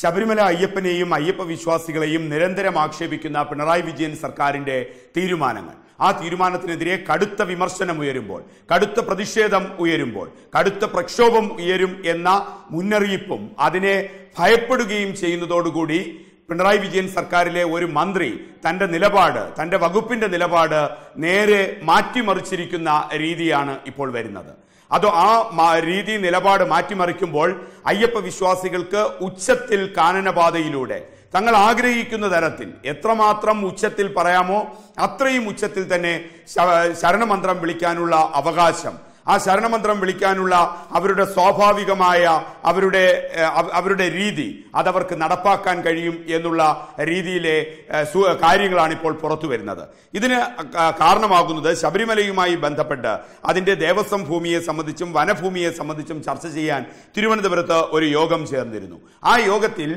ശബരിമല അയ്യപ്പനെയും അയ്യപ്പ വിശ്വാസികളെയും നിരന്തരം ആക്ഷേപിക്കുന്ന പിണറായി വിജയൻ സർക്കാരിന്റെ തീരുമാനങ്ങൾ ആ തീരുമാനത്തിനെതിരെ കടുത്ത വിമർശനം ഉയരുമ്പോൾ കടുത്ത പ്രതിഷേധം ഉയരുമ്പോൾ കടുത്ത പ്രക്ഷോഭം ഉയരും എന്ന മുന്നറിയിപ്പും അതിനെ ഭയപ്പെടുകയും ചെയ്യുന്നതോടുകൂടി പിണറായി വിജയൻ സർക്കാരിലെ ഒരു മന്ത്രി തന്റെ നിലപാട് തന്റെ വകുപ്പിന്റെ നിലപാട് നേരെ മാറ്റിമറിച്ചിരിക്കുന്ന രീതിയാണ് ഇപ്പോൾ വരുന്നത് അതോ ആ രീതി നിലപാട് മാറ്റിമറിക്കുമ്പോൾ അയ്യപ്പ വിശ്വാസികൾക്ക് ഉച്ചത്തിൽ കാനനപാതയിലൂടെ തങ്ങൾ ആഗ്രഹിക്കുന്ന തരത്തിൽ എത്രമാത്രം ഉച്ചത്തിൽ പറയാമോ അത്രയും ഉച്ചത്തിൽ തന്നെ ശരണമന്ത്രം വിളിക്കാനുള്ള അവകാശം ആ ശരണമന്ത്രം വിളിക്കാനുള്ള അവരുടെ സ്വാഭാവികമായ അവരുടെ അവരുടെ രീതി അതവർക്ക് നടപ്പാക്കാൻ കഴിയും എന്നുള്ള രീതിയിലെ കാര്യങ്ങളാണ് ഇപ്പോൾ പുറത്തു വരുന്നത് ഇതിന് കാരണമാകുന്നത് ശബരിമലയുമായി ബന്ധപ്പെട്ട് അതിന്റെ ദേവസ്വം ഭൂമിയെ സംബന്ധിച്ചും വനഭൂമിയെ സംബന്ധിച്ചും ചർച്ച ചെയ്യാൻ തിരുവനന്തപുരത്ത് ഒരു യോഗം ചേർന്നിരുന്നു ആ യോഗത്തിൽ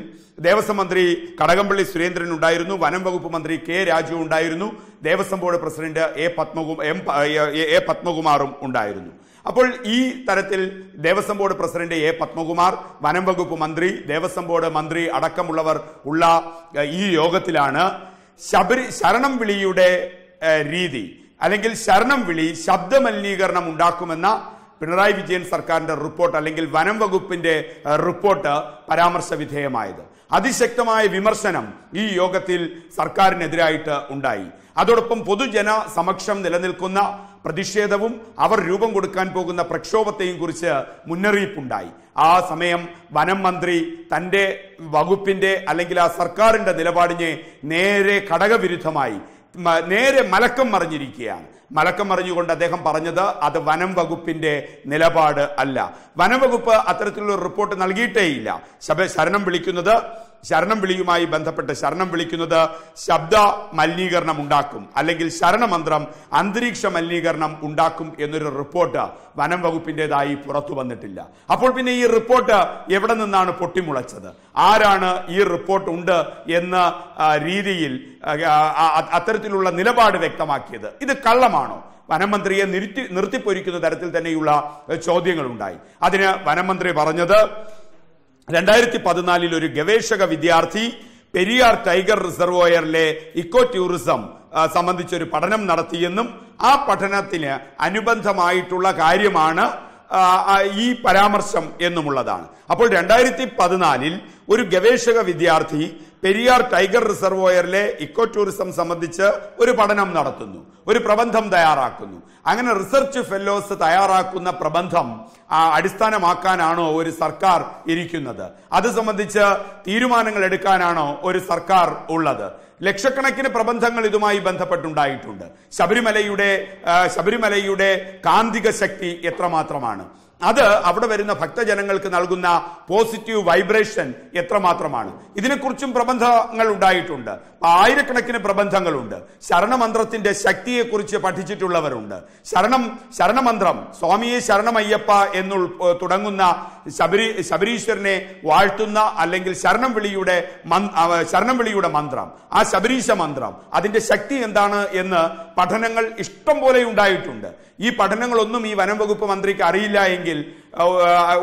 ദേവസ്വം മന്ത്രി കടകംപള്ളി സുരേന്ദ്രൻ ഉണ്ടായിരുന്നു വനം വകുപ്പ് മന്ത്രി കെ രാജു ഉണ്ടായിരുന്നു Devaswom board president A Padmakumar M A പത്മകുമാറും ഉണ്ടായിരുന്നു അപ്പോൾ ഈ തരത്തിൽ Devaswom board president A Padmakumar വനം വകുപ്പ് മന്ത്രി ദേവസ്വം ബോർഡ് മന്ത്രി അടക്കമുള്ളവർ ഉള്ള ഈ യോഗത്തിലാണ് ശബരി ശരണം വിളിയുടെ രീതി അല്ലെങ്കിൽ ശരണം വിളി ശബ്ദമലിനീകരണം ഉണ്ടാക്കുമെന്ന പിണറായി വിജയൻ സർക്കാരിന്റെ റിപ്പോർട്ട് അല്ലെങ്കിൽ വനം വകുപ്പിന്റെ റിപ്പോർട്ട് പരാമർശ വിധേയമായത് അതിശക്തമായ വിമർശനം ഈ യോഗത്തിൽ സർക്കാരിനെതിരായിട്ട് ഉണ്ടായി അതോടൊപ്പം പൊതുജന സമക്ഷം നിലനിൽക്കുന്ന പ്രതിഷേധവും അവർ രൂപം കൊടുക്കാൻ പോകുന്ന പ്രക്ഷോഭത്തെയും കുറിച്ച് മുന്നറിയിപ്പുണ്ടായി ആ സമയം വനം മന്ത്രി തൻ്റെ വകുപ്പിൻ്റെ അല്ലെങ്കിൽ ആ സർക്കാരിൻ്റെ നിലപാടിനെ നേരെ ഘടകവിരുദ്ധമായി നേരെ മലക്കം മറിഞ്ഞിരിക്കുകയാണ് മലക്കം മറിഞ്ഞുകൊണ്ട് അദ്ദേഹം പറഞ്ഞത് അത് വനം വകുപ്പിന്റെ നിലപാട് അല്ല വനം വകുപ്പ് അത്തരത്തിലുള്ള റിപ്പോർട്ട് നൽകിയിട്ടേയില്ല സഭ ശരണം വിളിക്കുന്നത് ശരണം വിളിയുമായി ബന്ധപ്പെട്ട് ശരണം വിളിക്കുന്നത് ശബ്ദ മലിനീകരണം ഉണ്ടാക്കും അല്ലെങ്കിൽ ശരണമന്ത്രം അന്തരീക്ഷ മലിനീകരണം ഉണ്ടാക്കും എന്നൊരു റിപ്പോർട്ട് വനം വകുപ്പിൻ്റെതായി പുറത്തു വന്നിട്ടില്ല അപ്പോൾ പിന്നെ ഈ റിപ്പോർട്ട് എവിടെ നിന്നാണ് പൊട്ടിമുളച്ചത് ആരാണ് ഈ റിപ്പോർട്ട് ഉണ്ട് എന്ന രീതിയിൽ അത്തരത്തിലുള്ള നിലപാട് വ്യക്തമാക്കിയത് ഇത് കള്ളമാണോ വനമന്ത്രിയെ നിർത്തി നിർത്തിപ്പൊരിക്കുന്ന തരത്തിൽ തന്നെയുള്ള ചോദ്യങ്ങളുണ്ടായി അതിന് വനമന്ത്രി പറഞ്ഞത് രണ്ടായിരത്തി പതിനാലിൽ ഒരു ഗവേഷക വിദ്യാർത്ഥി പെരിയാർ ടൈഗർ റിസർവോയറിലെ ഇക്കോ ടൂറിസം സംബന്ധിച്ചൊരു പഠനം നടത്തിയെന്നും ആ പഠനത്തിന് അനുബന്ധമായിട്ടുള്ള കാര്യമാണ് ഈ പരാമർശം എന്നുമുള്ളതാണ് അപ്പോൾ രണ്ടായിരത്തി പതിനാലിൽ ഒരു ഗവേഷക വിദ്യാർത്ഥി പെരിയാർ ടൈഗർ റിസർവോയറിലെ ഇക്കോ ടൂറിസം സംബന്ധിച്ച് ഒരു പഠനം നടത്തുന്നു ഒരു പ്രബന്ധം തയ്യാറാക്കുന്നു അങ്ങനെ റിസർച്ച് ഫെല്ലോസ് തയ്യാറാക്കുന്ന പ്രബന്ധം അടിസ്ഥാനമാക്കാനാണോ ഒരു സർക്കാർ ഇരിക്കുന്നത് അത് സംബന്ധിച്ച് തീരുമാനങ്ങൾ എടുക്കാനാണോ ഒരു സർക്കാർ ഉള്ളത് ലക്ഷക്കണക്കിന് പ്രബന്ധങ്ങൾ ഇതുമായി ബന്ധപ്പെട്ടുണ്ടായിട്ടുണ്ട് ശബരിമലയുടെ ശബരിമലയുടെ കാന്തിക ശക്തി എത്രമാത്രമാണ് അത് അവിടെ വരുന്ന ഭക്തജനങ്ങൾക്ക് നൽകുന്ന പോസിറ്റീവ് വൈബ്രേഷൻ എത്രമാത്രമാണ് ഇതിനെക്കുറിച്ചും പ്രബന്ധങ്ങൾ ഉണ്ടായിട്ടുണ്ട് ആയിരക്കണക്കിന് പ്രബന്ധങ്ങളുണ്ട് ശരണമന്ത്രത്തിന്റെ ശക്തിയെക്കുറിച്ച് പഠിച്ചിട്ടുള്ളവരുണ്ട് ശരണം ശരണമന്ത്രം സ്വാമിയെ ശരണമയ്യപ്പ എന്നു തുടങ്ങുന്ന ശബരി ശബരീശ്വരനെ വാഴ്ത്തുന്ന അല്ലെങ്കിൽ ശരണം വിളിയുടെ ശരണം വിളിയുടെ മന്ത്രം ആ ശബരീശ മന്ത്രം അതിന്റെ ശക്തി എന്താണ് എന്ന് പഠനങ്ങൾ ഇഷ്ടം പോലെ ഉണ്ടായിട്ടുണ്ട് ഈ പഠനങ്ങളൊന്നും ഈ വനം വകുപ്പ് മന്ത്രിക്ക് അറിയില്ല എങ്കിൽ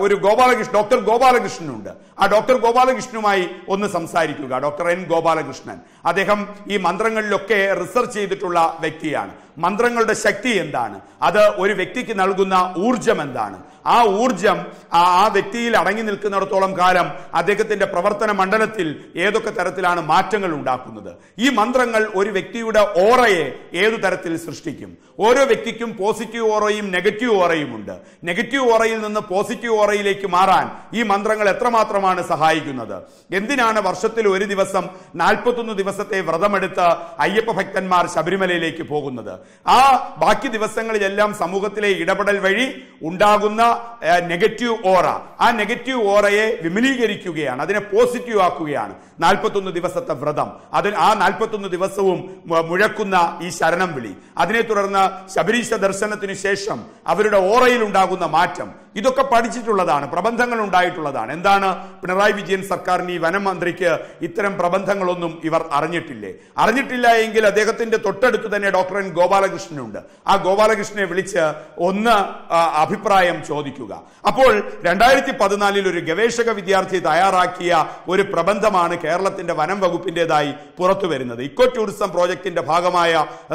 ഒരു ഗോപാലകൃഷ്ണൻ ഡോക്ടർ ഗോപാലകൃഷ്ണനുണ്ട് ആ ഡോക്ടർ ഗോപാലകൃഷ്ണനുമായി ഒന്ന് സംസാരിക്കുക ഡോക്ടർ എൻ ഗോപാലകൃഷ്ണൻ അദ്ദേഹം ഈ മന്ത്രങ്ങളിലൊക്കെ റിസർച്ച് ചെയ്തിട്ടുള്ള വ്യക്തിയാണ് മന്ത്രങ്ങളുടെ ശക്തി എന്താണ് അത് ഒരു വ്യക്തിക്ക് നൽകുന്ന ഊർജം എന്താണ് ആ ഊർജം ആ വ്യക്തിയിൽ അടങ്ങി നിൽക്കുന്നിടത്തോളം കാലം അദ്ദേഹത്തിന്റെ പ്രവർത്തന മണ്ഡലത്തിൽ ഏതൊക്കെ തരത്തിലാണ് മാറ്റങ്ങൾ ഉണ്ടാക്കുന്നത് ഈ മന്ത്രങ്ങൾ ഒരു വ്യക്തിയുടെ ഓറയെ ഏതു തരത്തിൽ സൃഷ്ടിക്കും ഓരോ വ്യക്തിക്കും പോസിറ്റീവ് ഓറയും നെഗറ്റീവ് ഓറയും ഉണ്ട് നെഗറ്റീവ് ഓറയിൽ നിന്ന് പോസിറ്റീവ് ഓറയിലേക്ക് മാറാൻ ഈ മന്ത്രങ്ങൾ എത്രമാത്രമാണ് ദൈവമാണ് സഹായിക്കുന്നത് എന്തിനാണ് വർഷത്തിൽ ഒരു ദിവസം നാൽപ്പത്തൊന്ന് ദിവസത്തെ വ്രതമെടുത്ത് അയ്യപ്പ ഭക്തന്മാർ ശബരിമലയിലേക്ക് പോകുന്നത് ആ ബാക്കി ദിവസങ്ങളിലെല്ലാം സമൂഹത്തിലെ ഇടപെടൽ വഴി ഉണ്ടാകുന്ന നെഗറ്റീവ് ഓറ ആ നെഗറ്റീവ് ഓറയെ വിമലീകരിക്കുകയാണ് അതിനെ പോസിറ്റീവ് ആക്കുകയാണ് നാൽപ്പത്തൊന്ന് ദിവസത്തെ വ്രതം അതിൽ ആ നാൽപ്പത്തൊന്ന് ദിവസവും മുഴക്കുന്ന ഈ ശരണം വിളി അതിനെ തുടർന്ന് ശബരീശ ദർശനത്തിനു ശേഷം അവരുടെ ഓറയിൽ ഉണ്ടാകുന്ന മാറ്റം ഇതൊക്കെ പഠിച്ചിട്ടുള്ളതാണ് പ്രബന്ധങ്ങൾ ഉണ്ടായിട്ടുള്ളതാണ് എന്താണ് പിണറായി വിജയൻ സർക്കാരിന് ഈ വനം മന്ത്രിക്ക് ഇത്തരം പ്രബന്ധങ്ങളൊന്നും ഇവർ അറിഞ്ഞിട്ടില്ലേ അറിഞ്ഞിട്ടില്ല എങ്കിൽ അദ്ദേഹത്തിന്റെ തൊട്ടടുത്ത് തന്നെ ഡോക്ടർ എൻ ഗോപാലകൃഷ്ണനുണ്ട് ആ ഗോപാലകൃഷ്ണനെ വിളിച്ച് ഒന്ന് അഭിപ്രായം ചോദിക്കുക അപ്പോൾ രണ്ടായിരത്തി പതിനാലിൽ ഒരു ഗവേഷക വിദ്യാർത്ഥി തയ്യാറാക്കിയ ഒരു പ്രബന്ധമാണ് കേരളത്തിന്റെ വനം വകുപ്പിന്റേതായി പുറത്തു വരുന്നത് ഇക്കോ ടൂറിസം പ്രോജക്റ്റിന്റെ ഭാഗമായ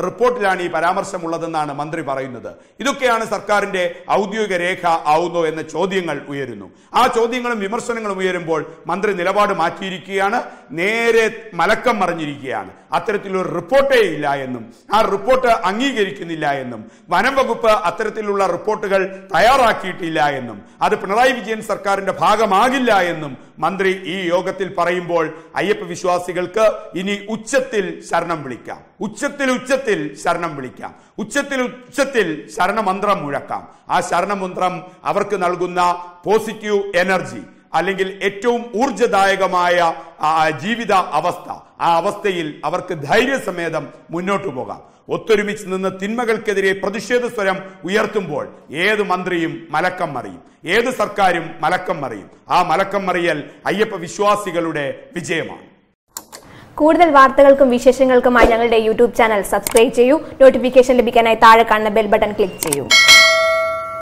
റിപ്പോർട്ടിലാണ് ഈ പരാമർശമുള്ളതെന്നാണ് മന്ത്രി പറയുന്നത് ഇതൊക്കെയാണ് സർക്കാരിന്റെ ഔദ്യോഗിക രേഖ സാധ്യമാവുന്നോ എന്ന ചോദ്യങ്ങൾ ഉയരുന്നു ആ ചോദ്യങ്ങളും വിമർശനങ്ങളും ഉയരുമ്പോൾ മന്ത്രി നിലപാട് മാറ്റിയിരിക്കുകയാണ് നേരെ മലക്കം മറിഞ്ഞിരിക്കുകയാണ് അത്തരത്തിലൊരു റിപ്പോർട്ടേ ഇല്ല എന്നും ആ റിപ്പോർട്ട് അംഗീകരിക്കുന്നില്ല എന്നും വനം വകുപ്പ് അത്തരത്തിലുള്ള റിപ്പോർട്ടുകൾ തയ്യാറാക്കിയിട്ടില്ല എന്നും അത് പിണറായി വിജയൻ സർക്കാരിന്റെ ഭാഗമാകില്ല എന്നും മന്ത്രി ഈ യോഗത്തിൽ പറയുമ്പോൾ അയ്യപ്പ വിശ്വാസികൾക്ക് ഇനി ഉച്ചത്തിൽ ശരണം വിളിക്കാം ഉച്ചത്തിൽ ഉച്ചത്തിൽ ശരണം വിളിക്കാം ഉച്ചത്തിൽ ഉച്ചത്തിൽ ശരണമന്ത്രം മുഴക്കാം ആ ശരണമന്ത്രം അവർക്ക് നൽകുന്ന പോസിറ്റീവ് എനർജി അല്ലെങ്കിൽ ഏറ്റവും ഊർജദായകമായ ജീവിത അവസ്ഥ ആ അവസ്ഥയിൽ അവർക്ക് ധൈര്യസമേതം മുന്നോട്ടു പോകാം ഒത്തൊരുമിച്ച് നിന്ന് തിന്മകൾക്കെതിരെ പ്രതിഷേധ സ്വരം ഉയർത്തുമ്പോൾ ഏത് മന്ത്രിയും മലക്കം മറിയും ഏത് സർക്കാരും മലക്കം മറിയും ആ മലക്കം മറിയൽ അയ്യപ്പ വിശ്വാസികളുടെ വിജയമാണ് കൂടുതൽ വാർത്തകൾക്കും വിശേഷങ്ങൾക്കുമായി ഞങ്ങളുടെ യൂട്യൂബ് ചാനൽ സബ്സ്ക്രൈബ് ചെയ്യൂ നോട്ടിഫിക്കേഷൻ ലഭിക്കാനായി താഴെ കാണുന്ന ബെൽ ബട്ടൺ ക്ലിക്ക് ചെയ്യൂ